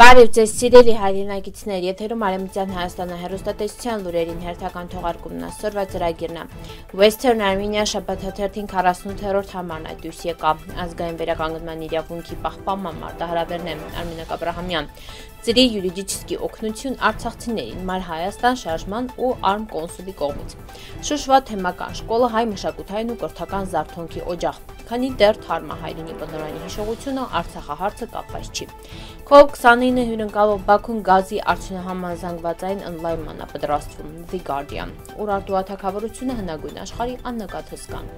Բարև ձեզ սիրելի հայրենագիցներ, եթերում արեմության Հայաստանը հերոստատեսության լուրերին հերթական թողարկումն ասորվա ծրագիրն է։ Western Armenia շաբաթաթերթին 48-րդ համարն է դուրս եկավ ազգային վերականգնման իրավունքի պահպանման մարտահրավերն է Արմենակապ Ռահամյան։ Ծրի յուրիդիչսկի օգնություն արցախցիներին մար Հայաստան շարժման ու արմ կոնսուլի կողմից։ Շուշվա թեմական շկոլը հայ մշակութային ու կրթական զարթոնքի օջախ քանի դեռ թարմա հայրենի բնորանի հիշողությունը Արցախահարցը կապված չի։ COP29-ը հյուրընկալող Բաքուն գազի արդյունահանման ընդլայնման է պատրաստվում The Guardian։ Ուրարտու աթակավորությունը հնագույն աշխարհի աննկատ հսկան։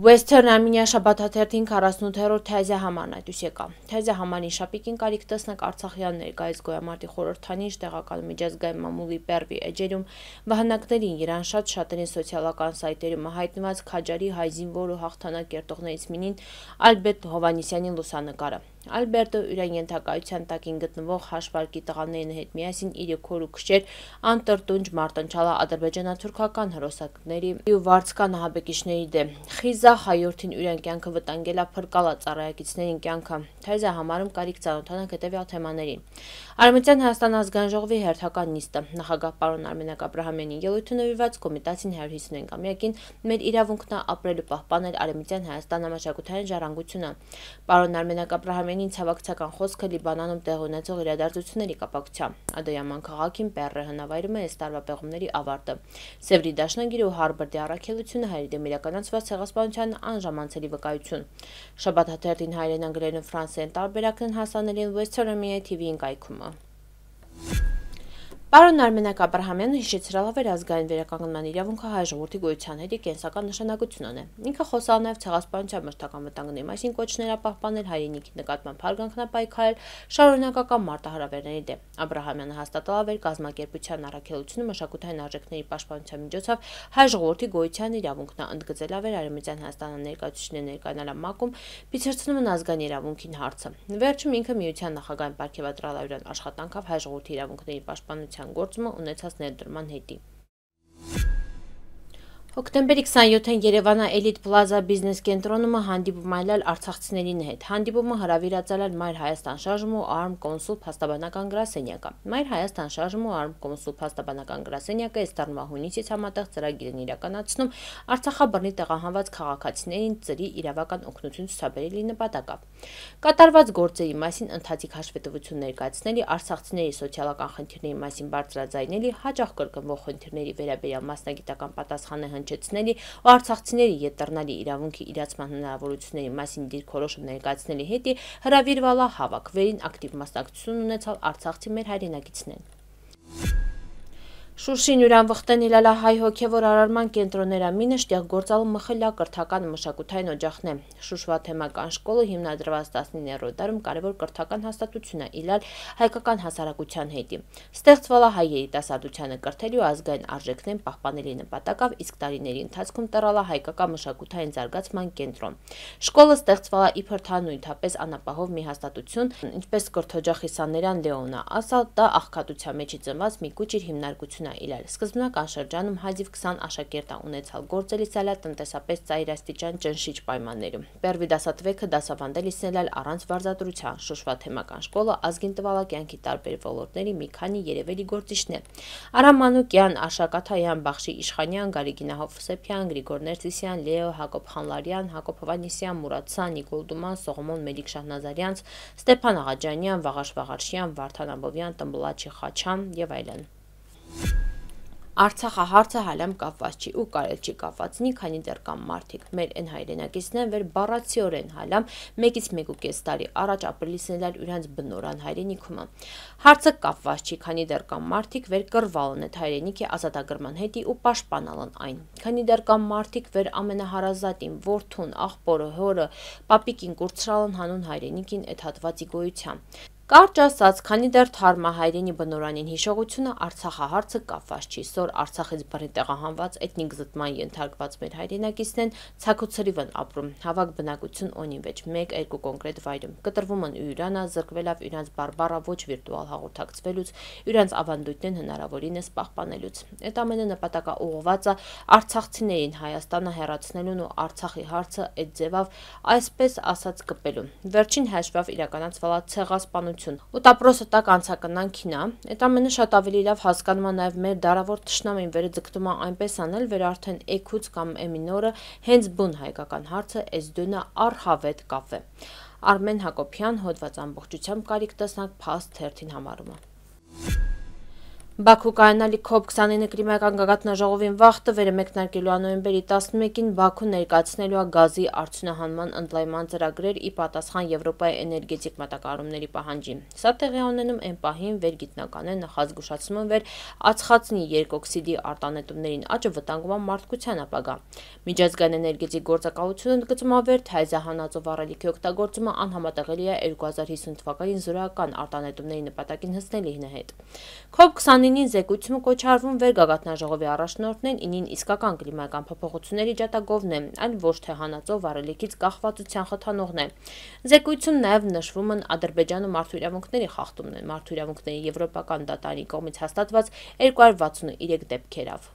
Western Armenia շաբաթաթերթին 48-րդ թեզյա համարն այդ ուսեկա։ Թեզյա համարի շապիկին կարիք տեսնակ արցախյան ներկայիս գոյամարդի խորորդանիշ տեղական միջազգային մամուլի պերվի էջերում վահանակներին երան շատ շատերին սոցիալական սայտերում հայտնված քաջարի հայ զինվոր ու հաղթանակ երտողներից մինին Ալբետ Հովանիսյանի լուսանկարը։ Ալբերտը իրեն ենթակայության տակին գտնվող հաշվարկի տղաներին հետ միասին իր քոր ու քշեր անտրտունջ մարտնչալա ադրբեջանա-թուրքական հրոսակների ու վարձկա նահաբեկիչների դեմ։ Խիզախ հայորդին իրեն կյանքը վտանգելա փրկալա ծառայակիցներին կյանքը։ Թեզը համարում կարիք ցանոթանանք հետևյալ թեմաներին։ Արմենիան Հայաստան ազգային ժողովի հերթական նիստը նախագահ պարոն Արմենակ Աբ รา համյանի ելույթը նվիրված կոմիտասին 155-ամյակին մեր իրավունքն է ապրելու պահպանել արմենիան Հայաստան համաշխարհային ժառանգությունը։ Պարոն Արմենակ Աբ รา համյանը Սահմանյանի ցավակցական խոսքը Լիբանանում տեղ ունեցող իրադարձությունների կապակցությամբ։ Ադոյաման քաղաքին Պերրը հնավայրում է այս տարվա պեղումների ավարտը։ Սևրի դաշնագիրը ու Հարբարդի առաքելությունը հայերի դեմ իրականացված ցեղասպանության անժամանցելի վկայություն։ Շաբաթ հերթին հայերեն անգլերեն ու ֆրանսերեն տարբերակն հասանելի են Western Media TV-ին կայքումը։ Պարոն Արմենակ Աբրահամյանը հիշեցրել է վերազգային վերականգնման իրավունքը հայ ժողովրդի գոյության հետ կենսական նշանակություն ունի։ Ինքը խոսալ նաև ցեղասպանության մշտական վտանգների մասին կոչներ ապահպանել հայրենիքի նկատմամբ հարգանքնապայքարել շարունակական մարտահրավերների դեմ։ Աբրահամյանը հաստատել է վեր կազմակերպության առաքելությունը մշակութային արժեքների պաշտպանության միջոցով հայ ժողովրդի գոյության իրավունքն է ընդգծել ավեր արևմտյան Հայաստանի ներկայացուցիչների ներկայանալը մակում բիցերցնում են ազգային իրավունքին հարցը։ Վերջում ինքը միության նախագահային պարգևատրել է իր աշխատանքով հայ ժողովրդի իրավունքների պաշտպանության իրականության գործումը ունեցած ներդրման հետի Հոկտեմբերի 27-ին Երևանը Elite Plaza բիզնես կենտրոնումը հանդիպում այլալ արցախցիներին հետ։ Հանդիպումը հրավիրացել էր Մայր Հայաստան շարժումը ու Արմ կոնսուլ փաստաբանական գրասենյակը։ Մայր Հայաստան շարժումը ու Արմ կոնսուլ փաստաբանական գրասենյակը այս տարվա հունիսից համատեղ ծրագիրն իրականացնում Արցախաբռնի տեղահանված քաղաքացիներին ծրի իրավական օգնություն ցուցաբերելի նպատակով։ Կատարված գործերի մասին ընդհանրիկ հաշվետվություն ներկայացնելի արցախցիների սոցիալական խնդիրների մասին բարձրաձայնելի հաջող կրկնվող խնդիրների վերաբերյալ մասնագիտական պատասխանը կանչեցնելի ու արցախցիների ետ դռնալի իրավունքի իրացման հնարավորությունների մասին դիրքորոշում ներկայացնելի հետի հրավիրվալա հավաքվերին ակտիվ մասնակցություն ունեցալ արցախցի մեր հայրենակիցներն։ Շուշի նյուրան վղթեն իլալա հայ հոգևոր արարման կենտրոները մինը շտեղ գործալու մխելա կրթական մշակութային ոջախն է։ Շուշվա թեմական շկոլը հիմնադրված 19-րդ դարում կարևոր կրթական հաստատությունը իլալ հայկական հասարակության հետի։ Ստեղծվալա հայ երիտասարդությանը կրթելու ազգային արժեքներն պահպանելի նպատակով, իսկ տարիների ընթացքում տռալա հայկական մշակութային զարգացման կենտրոն։ Շկոլը ստեղծվալա իբր թանույթապես անապահով մի հաստատություն, ինչպես կրթօջախի Սաներյան Լեոնա ասալ, դա աղքատության մեջի ծնված մի կուճ իր հիմնարկությունը է իրար։ Սկզբնական շրջանում հազիվ 20 աշակերտ է ունեցալ գործելիս էլ է տնտեսապես ծայրաստիճան ճնշիչ պայմաններում։ Պերվի դասատվեքը դասավանդելիս էլ էլ առանց վարձատրության շուշվա թեմական շկոլը ազգին տվալակյանքի տարբեր ոլորտների մի քանի երևելի գործիչն է։ Արամ Մանուկյան, Աշակաթայան, Բախշի Իշխանյան, Գարիգին Հովսեփյան, Գրիգոր Ներսիսյան, Լեո Հակոբ Խանլարյան, Հակոբ Հովանեսյան, Մուրացյան, Նիկոլ Դուման, Սողոմոն Մելիք Շահնազարյանց, Ստեփան Աղաջանյան, Վաղաշ Վաղարշյան, Վարդան Աբովյան, Տմբլաչի Խաչան եւ այլն։ Արցախը հարցը հալեմ կապված չի ու կարել չի կապվածնի, քանի դեռ կան մարդիկ։ Մեր այն հայրենակիցն են, որ բառացիորեն հալամ 1-ից 1.5 տարի առաջ ապրելիսն էլ իրանց բնորան հայրենիքումը։ Հարցը կապված չի, քանի դեռ կան մարդիկ, որ կրվալն այդ հայրենիքի ազատագրման հետի ու պաշտպանալն այն։ Քանի դեռ կան մարդիկ, որ ամենահարազատին, որդուն, աղբորը, հորը, պապիկին կուրցրալն հանուն հայրենիքին այդ հատվածի գոյության։ Կարճ ասած, քանի դեռ թարմահայրենի բնորանին հիշողությունը Արցախահարցը կապված չի։ Սոր Արցախից բռնի տեղահանված էթնիկ զտման ենթարկված մեր հայրենակիցներն ցակուցրիվ են ապրում։ Հավաք բնակություն ունին վեճ 1-2 կոնկրետ վայրում։ Կտրվում են Յուրանա, զրկվելով իրանց բարբարա ոչ վիրտուալ հաղորդակցվելուց, իրանց ավանդույթներն հնարավորինս պահպանելուց։ Այդ ամենը նպատակա ուղղված է Արցախցիներին Հայաստանը հեռացնելուն ու Արցախի հարցը այդ ձևով այսպես ասած կպելու։ Վերջին հաշվով իրականացվալա ցեղասպանություն հաջողություն։ Ու տապրոսը տակ անցականան քինա, այդ ամենը շատ ավելի լավ հասկանում է նաև մեր դարավոր ճշնամին վերը ձգտում է այնպես անել, որ արդեն էքուց կամ էմինորը հենց բուն հայկական հարցը էս դունը արհավետ կավե։ Արմեն Հակոբյան հոդված ամբողջությամբ կարիք տեսնակ փաստ 13 համարումը։ Բաքու կայանալի COP 29 կլիմայական գագաթնաժողովին վաղտը վերմեկնարկելու անոյեմբերի 11-ին Բաքու ներկայացնելու է գազի արդյունահանման ընդլայնման ծրագրեր ի պատասխան Եվրոպայի էներգետիկ մատակարարումների պահանջին։ Սա տեղի է ունենում այն պահին, վեր գիտնական է նախազգուշացումը վեր ածխածնի երկօքսիդի արտանետումներին աճը վտանգում է մարդկության ապագա։ Միջազգային էներգետիկ գործակալությունը ընդգծում է վեր թե զահանածով առելիքի օգտագործումը անհամատեղելի է 2050 թվականին զրոյական արտանետումների նպատակին հասնելիին հետ։ COP 29 Ինին զեկույցում կոչարվում վեր գագաթնաժողովի առաջնորդն ինին իսկական կլիմայական փոփոխությունների ջատագովն է, այլ ոչ թե հանածով վարելիքից կախվածության խթանողն է։ Զեկույցում նաև նշվում են Ադրբեջանը մարդու իրավունքների խախտումն է, մարդու իրավունքների եվրոպական դատարանի կողմից հաստատված 263 դեպքերով։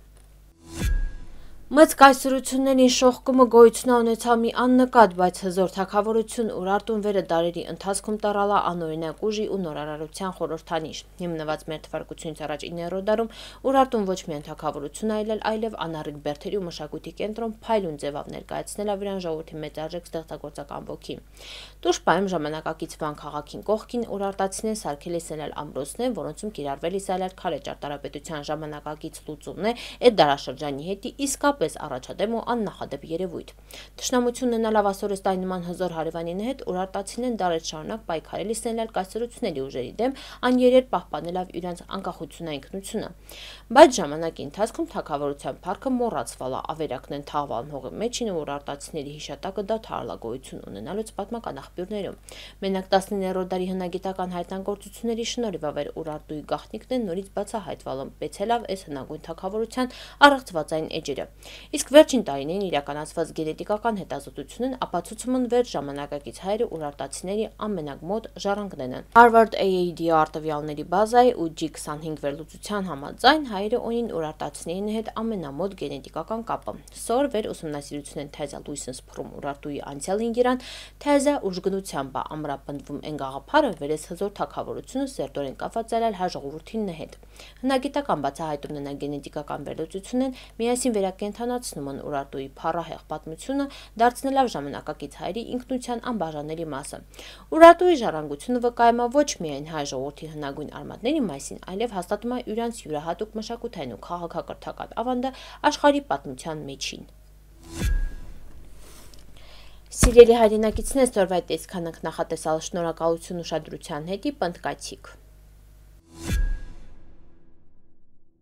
Մծ կայսրություններին շողկումը գոյությունա ունեցա մի աննկատ, բայց հզոր թակավորություն ուր արտունվերը դարերի ընթացքում տարալա անօրինակ ուժի ու նորարարության խորհրդանիշ։ Հիմնված մեր թվարկությունից առաջ 9-րդ դարում ուր արտուն ոչ միայն թակավորություն այլել, այլև անառիկ բերթերի ու մշակույթի կենտրոն փայլուն ձևով ներկայացնել ավիրան ժողովրդի մեջ արժեք ստեղծագործական ոգի։ Տուշպայում ժամանակակից վան քաղաքին կողքին ուր արտացին սարքել է սելալ ամրոցներ, որոնցում կիրառվել իսալար քարեճ արտարապետության ժամանակակից լուծումն է այդ դարաշրջանի հետի իսկապես իսկապես առաջադեմ ու աննախադեպ երևույթ։ Թշնամությունն ունենալավ ասորստայի նման հզոր հարևանին հետ ուրարտացին են դարեր շարունակ պայքարել իսնելալ կայսրությունների ուժերի դեմ, աներեր պահպանելով իրենց անկախությունային ինքնությունը։ Բայց ժամանակի ընթացքում թակավորության парքը մոռացվալա ավերակն են թաղվան հողի մեջին ու արտացիների հիշատակը դա թարլագոյություն ունենալուց պատմական աղբյուրներում։ Մենակ 19-րդ դարի հնագիտական հայտնագործությունների շնորհիվ ավեր ուրարտուի գաղտնիքն է նորից բացահայտվալը, պեցելով այս հնագույն թակավորության առողջվածային էջերը։ Իսկ վերջին տարիներին իրականացված գենետիկական հետազոտությունն ապացուցում են վեր ժամանակակից հայերը ուրարտացիների ամենագմոտ ժառանգներն են։ Harvard AADR տվյալների բազայի ու G25 վերլուծության համաձայն հայերը ունին ուրարտացիներին հետ ամենամոտ գենետիկական կապը։ Սոր վեր ուսումնասիրություն են թեզա լույսն սփռում ուրարտուի անցյալ ինգերան, թեզա ուժգնությամբ ամրապնդվում են գաղափարը վերես հզոր թակավորությունը սերտորեն կապված արալ հայ ժողովրդին հետ։ Հնագիտական բացահայտումն են գենետիկական վերլուծությունն են միասին վերակենտ ընդհանացնում են Ուրարտուի փառահեղ պատմությունը, դարձնելով ժամանակակից հայերի ինքնության անբաժանելի մասը։ Ուրարտուի ժառանգությունը վկայում է ոչ միայն հայ ժողովրդի հնագույն արմատների մասին, այլև հաստատում է իրանց յուրահատուկ մշակութային ու քաղաքակրթական ավանդը աշխարհի պատմության մեջին։ Thank you Սիրելի հայրենակիցներ, ստորվայ տեսքանանք նախատեսալ շնորակալություն ուշադրության հետի պնդկացիք։